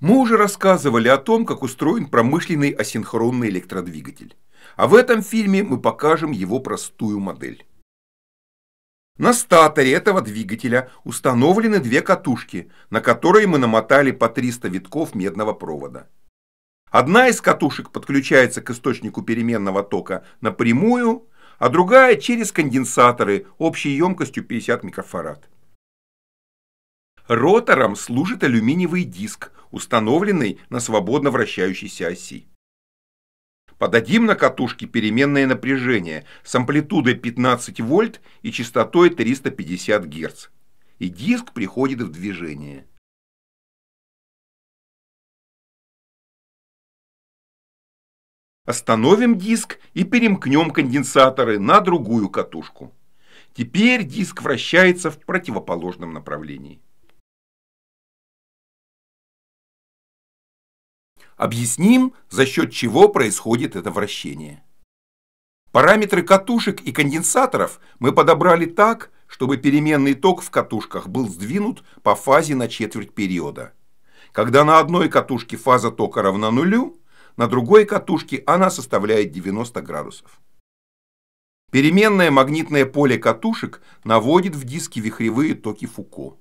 Мы уже рассказывали о том, как устроен промышленный асинхронный электродвигатель. А в этом фильме мы покажем его простую модель. На статоре этого двигателя установлены две катушки, на которые мы намотали по 300 витков медного провода. Одна из катушек подключается к источнику переменного тока напрямую, а другая через конденсаторы общей емкостью 50 микрофарад. Ротором служит алюминиевый диск, установленный на свободно вращающейся оси. Подадим на катушке переменное напряжение с амплитудой 15 вольт и частотой 350 Гц. И диск приходит в движение. Остановим диск и перемкнем конденсаторы на другую катушку. Теперь диск вращается в противоположном направлении. Объясним, за счет чего происходит это вращение. Параметры катушек и конденсаторов мы подобрали так, чтобы переменный ток в катушках был сдвинут по фазе на четверть периода. Когда на одной катушке фаза тока равна нулю, на другой катушке она составляет 90 градусов. Переменное магнитное поле катушек наводит в диске вихревые токи Фуко.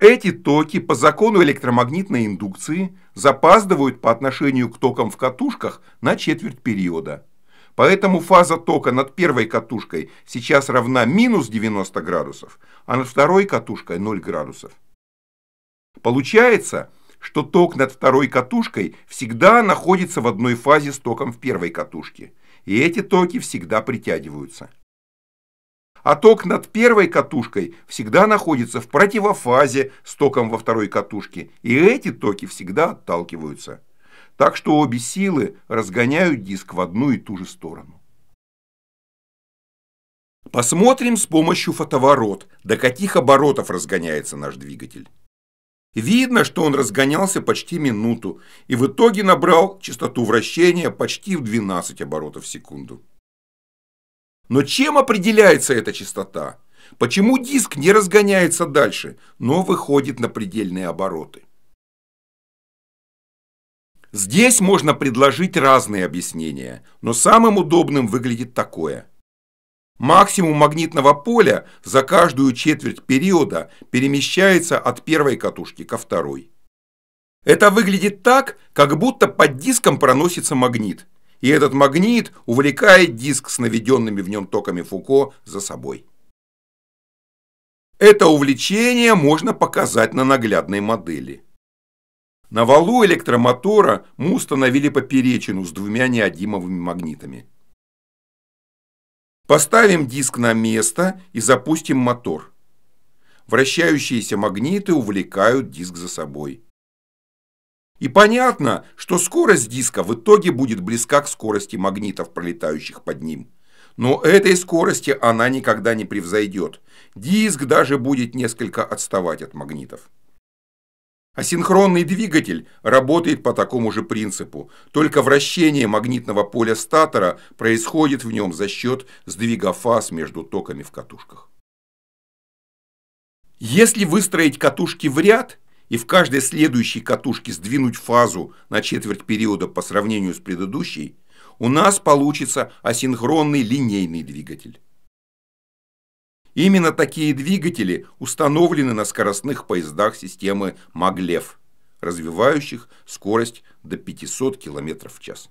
Эти токи по закону электромагнитной индукции запаздывают по отношению к токам в катушках на четверть периода. Поэтому фаза тока над первой катушкой сейчас равна минус 90 градусов, а над второй катушкой 0 градусов. Получается, что ток над второй катушкой всегда находится в одной фазе с током в первой катушке, и эти токи всегда притягиваются. А ток над первой катушкой всегда находится в противофазе с током во второй катушке, и эти токи всегда отталкиваются. Так что обе силы разгоняют диск в одну и ту же сторону. Посмотрим с помощью фотоворот, до каких оборотов разгоняется наш двигатель. Видно, что он разгонялся почти минуту и в итоге набрал частоту вращения почти в 12 оборотов в секунду. Но чем определяется эта частота? Почему диск не разгоняется дальше, но выходит на предельные обороты? Здесь можно предложить разные объяснения, но самым удобным выглядит такое. Максимум магнитного поля за каждую четверть периода перемещается от первой катушки ко второй. Это выглядит так, как будто под диском проносится магнит – и этот магнит увлекает диск с наведенными в нем токами Фуко за собой. Это увлечение можно показать на наглядной модели. На валу электромотора мы установили поперечину с двумя неодимовыми магнитами. Поставим диск на место и запустим мотор. Вращающиеся магниты увлекают диск за собой. И понятно, что скорость диска в итоге будет близка к скорости магнитов, пролетающих под ним. Но этой скорости она никогда не превзойдет. Диск даже будет несколько отставать от магнитов. Асинхронный двигатель работает по такому же принципу, только вращение магнитного поля статора происходит в нем за счет сдвига фаз между токами в катушках. Если выстроить катушки в ряд, и в каждой следующей катушке сдвинуть фазу на четверть периода по сравнению с предыдущей, у нас получится асинхронный линейный двигатель. Именно такие двигатели установлены на скоростных поездах системы Маглев, развивающих скорость до 500 км в час.